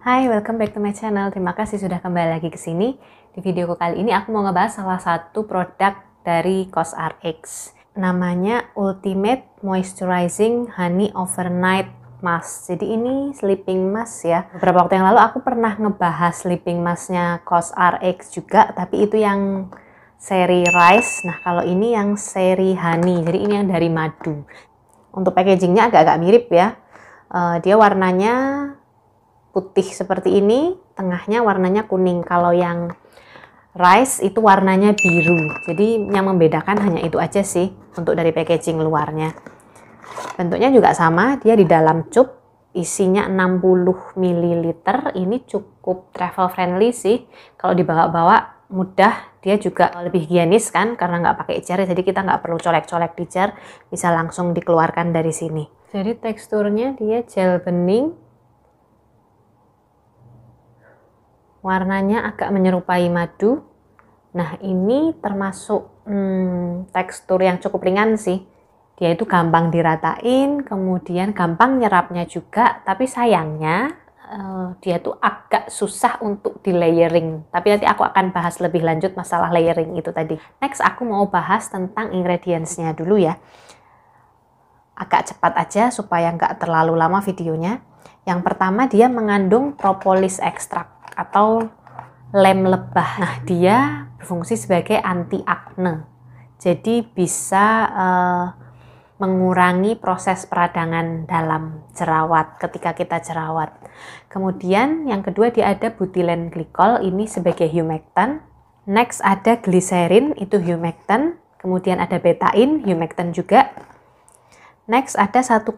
Hai, welcome back to my channel. Terima kasih sudah kembali lagi ke sini. Di videoku kali ini aku mau ngebahas salah satu produk dari CosRx. Namanya Ultimate Moisturizing Honey Overnight Mask. Jadi ini sleeping mask ya. Beberapa waktu yang lalu aku pernah ngebahas sleeping masknya CosRx juga, tapi itu yang seri rice. Nah, kalau ini yang seri honey. Jadi ini yang dari madu untuk packagingnya agak-agak mirip ya. Uh, dia warnanya putih seperti ini, tengahnya warnanya kuning. Kalau yang rice itu warnanya biru. Jadi yang membedakan hanya itu aja sih untuk dari packaging luarnya. Bentuknya juga sama, dia di dalam cup isinya 60 ml. Ini cukup travel friendly sih. Kalau dibawa-bawa mudah, dia juga lebih higienis kan karena nggak pakai jar, ya. jadi kita nggak perlu colek-colek di jar, bisa langsung dikeluarkan dari sini. Jadi teksturnya dia gel bening, warnanya agak menyerupai madu. Nah, ini termasuk hmm, tekstur yang cukup ringan sih. Dia itu gampang diratain, kemudian gampang nyerapnya juga, tapi sayangnya uh, dia tuh agak susah untuk di layering. Tapi nanti aku akan bahas lebih lanjut masalah layering itu tadi. Next, aku mau bahas tentang ingredientsnya dulu ya. Agak cepat aja supaya nggak terlalu lama videonya. Yang pertama dia mengandung propolis ekstrak atau lem lebah. Nah, dia berfungsi sebagai anti akne. Jadi bisa uh, mengurangi proses peradangan dalam jerawat ketika kita jerawat. Kemudian yang kedua dia ada butilen glikol ini sebagai humectant. Next ada gliserin itu humectant, kemudian ada betain humectant juga. Next ada 1,2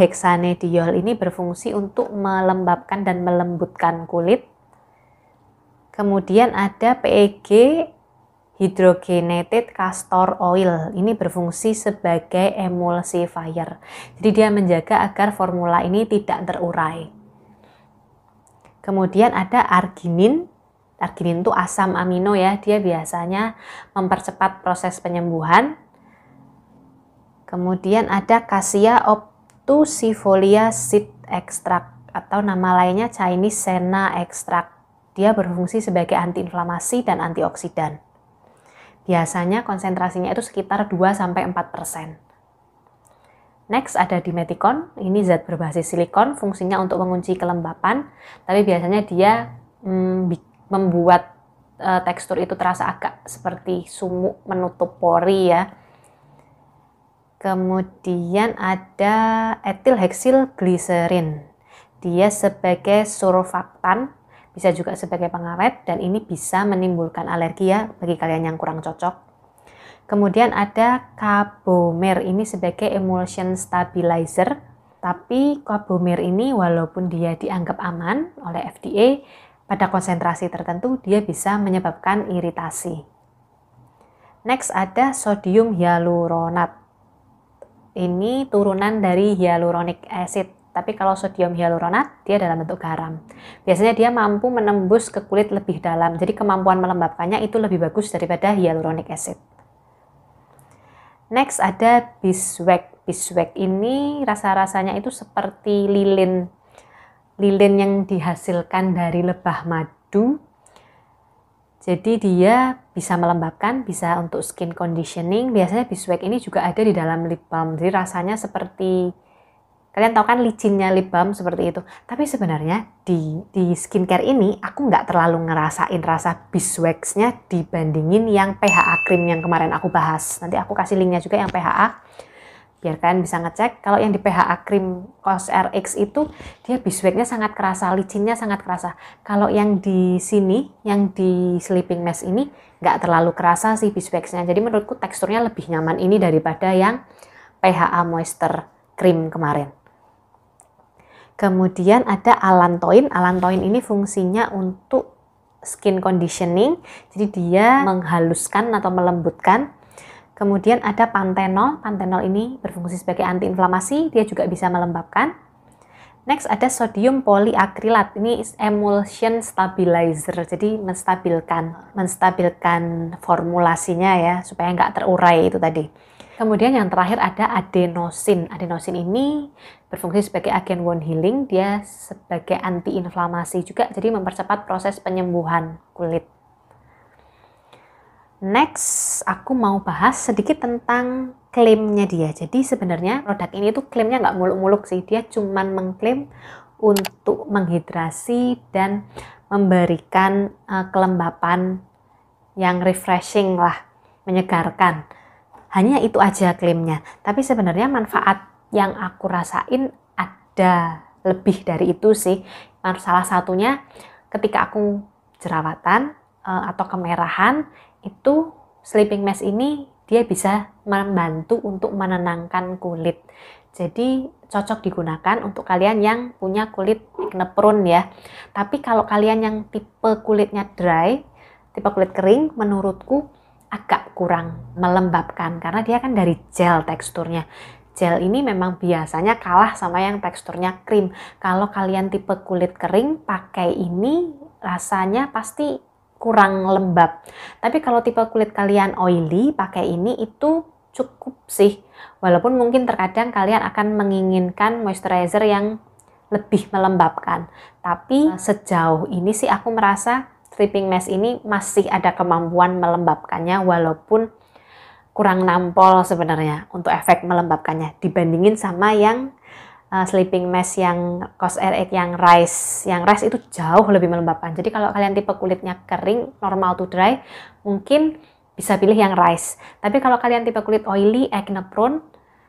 heksanediol ini berfungsi untuk melembabkan dan melembutkan kulit. Kemudian ada PEG hydrogenated castor oil. Ini berfungsi sebagai emulsifier. Jadi dia menjaga agar formula ini tidak terurai. Kemudian ada arginin. Arginin itu asam amino ya, dia biasanya mempercepat proses penyembuhan. Kemudian ada Cassia obtusifolia seed extract atau nama lainnya Chinese senna extract dia berfungsi sebagai antiinflamasi dan antioksidan. Biasanya konsentrasinya itu sekitar 2-4%. Next ada dimetikon, ini zat berbasis silikon, fungsinya untuk mengunci kelembapan, tapi biasanya dia mm, membuat e, tekstur itu terasa agak seperti sumuk menutup pori ya. Kemudian ada etil heksil glycerin, Dia sebagai surfaktan bisa juga sebagai pengawet dan ini bisa menimbulkan alergi ya bagi kalian yang kurang cocok. Kemudian ada kabomer ini sebagai emulsion stabilizer, tapi kabomer ini walaupun dia dianggap aman oleh FDA, pada konsentrasi tertentu dia bisa menyebabkan iritasi. Next ada sodium hyaluronat. Ini turunan dari hyaluronic acid tapi kalau sodium hyaluronat, dia dalam bentuk garam. Biasanya dia mampu menembus ke kulit lebih dalam. Jadi kemampuan melembabkannya itu lebih bagus daripada hyaluronic acid. Next ada biswek, biswek ini rasa-rasanya itu seperti lilin. Lilin yang dihasilkan dari lebah madu. Jadi dia bisa melembabkan, bisa untuk skin conditioning. Biasanya biswek ini juga ada di dalam lip balm. Jadi rasanya seperti Kalian tahu kan licinnya lip balm seperti itu. Tapi sebenarnya di, di skincare ini aku nggak terlalu ngerasain rasa biswexnya dibandingin yang PHA cream yang kemarin aku bahas. Nanti aku kasih linknya juga yang PHA. Biar kalian bisa ngecek. Kalau yang di PHA cream Cos RX itu dia biswexnya sangat kerasa, licinnya sangat kerasa. Kalau yang di sini, yang di sleeping mask ini nggak terlalu kerasa sih biswexnya Jadi menurutku teksturnya lebih nyaman ini daripada yang PHA moisture cream kemarin. Kemudian ada alantoin. Alantoin ini fungsinya untuk skin conditioning. Jadi dia menghaluskan atau melembutkan. Kemudian ada pantenol. Pantenol ini berfungsi sebagai antiinflamasi, dia juga bisa melembabkan. Next ada sodium polyakrilat. Ini emulsion stabilizer. Jadi menstabilkan, menstabilkan formulasinya ya supaya nggak terurai itu tadi. Kemudian yang terakhir ada adenosin. Adenosin ini berfungsi sebagai agen wound healing, dia sebagai antiinflamasi juga, jadi mempercepat proses penyembuhan kulit. Next, aku mau bahas sedikit tentang klaimnya dia. Jadi sebenarnya produk ini tuh klaimnya nggak muluk-muluk sih, dia cuman mengklaim untuk menghidrasi dan memberikan eh, kelembapan yang refreshing lah, menyegarkan hanya itu aja klaimnya. Tapi sebenarnya manfaat yang aku rasain ada lebih dari itu sih. Salah satunya ketika aku jerawatan eh, atau kemerahan itu sleeping mask ini dia bisa membantu untuk menenangkan kulit. Jadi cocok digunakan untuk kalian yang punya kulit acne ya. Tapi kalau kalian yang tipe kulitnya dry, tipe kulit kering menurutku agak kurang melembabkan karena dia kan dari gel teksturnya. Gel ini memang biasanya kalah sama yang teksturnya krim. Kalau kalian tipe kulit kering, pakai ini rasanya pasti kurang lembab. Tapi kalau tipe kulit kalian oily, pakai ini itu cukup sih. Walaupun mungkin terkadang kalian akan menginginkan moisturizer yang lebih melembabkan. Tapi sejauh ini sih aku merasa Sleeping mesh ini masih ada kemampuan melembabkannya walaupun kurang nampol sebenarnya untuk efek melembabkannya dibandingin sama yang uh, sleeping mesh yang cos RX yang rice yang rice itu jauh lebih melembabkan jadi kalau kalian tipe kulitnya kering normal to dry mungkin bisa pilih yang rice tapi kalau kalian tipe kulit oily acne prone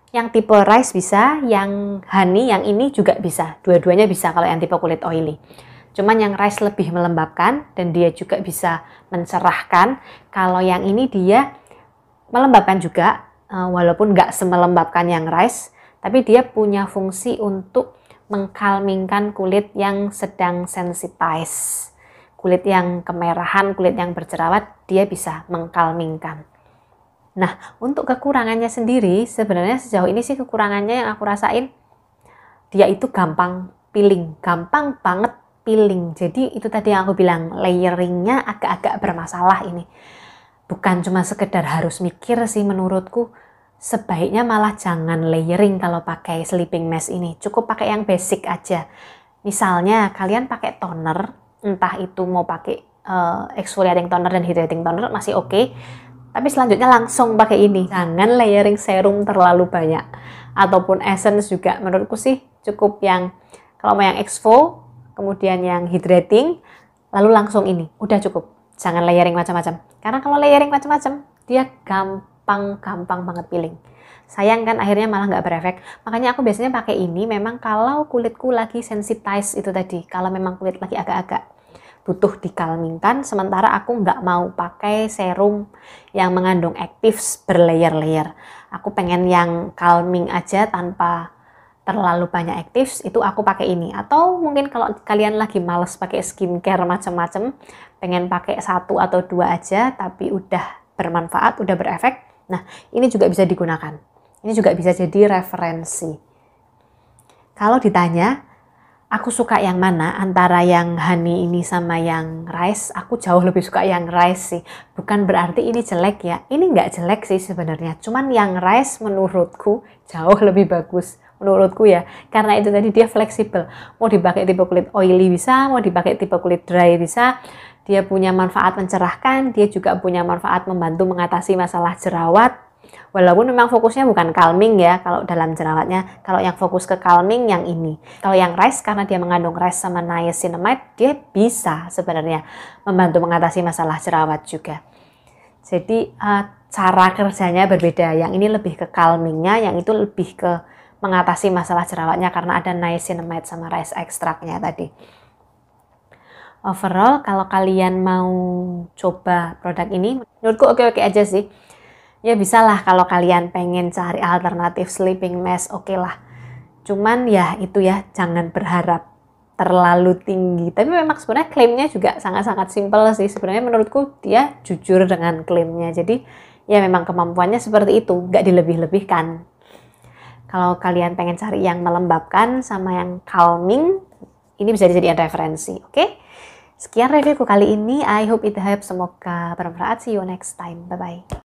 yang tipe rice bisa yang honey yang ini juga bisa dua-duanya bisa kalau yang tipe kulit oily Cuman yang rice lebih melembabkan dan dia juga bisa mencerahkan. Kalau yang ini dia melembabkan juga, eh, walaupun nggak semelembabkan yang rice, tapi dia punya fungsi untuk mengkalmingkan kulit yang sedang sensitize. Kulit yang kemerahan, kulit yang berjerawat, dia bisa mengkalmingkan. Nah, untuk kekurangannya sendiri, sebenarnya sejauh ini sih kekurangannya yang aku rasain, dia itu gampang piling, gampang banget peeling. Jadi itu tadi yang aku bilang, layeringnya agak-agak bermasalah ini. Bukan cuma sekedar harus mikir sih menurutku, sebaiknya malah jangan layering kalau pakai sleeping mask ini. Cukup pakai yang basic aja. Misalnya kalian pakai toner, entah itu mau pakai uh, exfoliating toner dan hydrating toner masih oke. Okay. Tapi selanjutnya langsung pakai ini. Jangan layering serum terlalu banyak. Ataupun essence juga menurutku sih cukup yang kalau mau yang exfol kemudian yang hydrating, lalu langsung ini. Udah cukup. Jangan layering macam-macam. Karena kalau layering macam-macam, dia gampang-gampang banget peeling. Sayang kan akhirnya malah nggak berefek. Makanya aku biasanya pakai ini memang kalau kulitku lagi sensitize itu tadi. Kalau memang kulit lagi agak-agak butuh dikalmingkan sementara aku nggak mau pakai serum yang mengandung aktif berlayer-layer aku pengen yang calming aja tanpa terlalu banyak aktif itu aku pakai ini atau mungkin kalau kalian lagi males pakai skincare macam-macam pengen pakai satu atau dua aja tapi udah bermanfaat udah berefek nah ini juga bisa digunakan ini juga bisa jadi referensi kalau ditanya aku suka yang mana antara yang honey ini sama yang rice aku jauh lebih suka yang rice sih bukan berarti ini jelek ya ini nggak jelek sih sebenarnya cuman yang rice menurutku jauh lebih bagus menurutku ya karena itu tadi dia fleksibel mau dipakai tipe kulit oily bisa mau dipakai tipe kulit dry bisa dia punya manfaat mencerahkan dia juga punya manfaat membantu mengatasi masalah jerawat walaupun memang fokusnya bukan calming ya kalau dalam jerawatnya kalau yang fokus ke calming yang ini kalau yang rice karena dia mengandung rice sama niacinamide dia bisa sebenarnya membantu mengatasi masalah jerawat juga jadi uh, cara kerjanya berbeda yang ini lebih ke calmingnya yang itu lebih ke mengatasi masalah jerawatnya karena ada niacinamide sama rice extractnya tadi. Overall, kalau kalian mau coba produk ini, menurutku oke-oke aja sih. Ya bisalah kalau kalian pengen cari alternatif sleeping mask, oke lah. Cuman ya itu ya, jangan berharap terlalu tinggi. Tapi memang sebenarnya klaimnya juga sangat-sangat simpel sih. Sebenarnya menurutku dia jujur dengan klaimnya. Jadi ya memang kemampuannya seperti itu, nggak dilebih-lebihkan. Kalau kalian pengen cari yang melembabkan sama yang calming, ini bisa dijadikan referensi, oke? Okay? Sekian reviewku kali ini. I hope it helps. Semoga bermanfaat. See you next time. Bye-bye.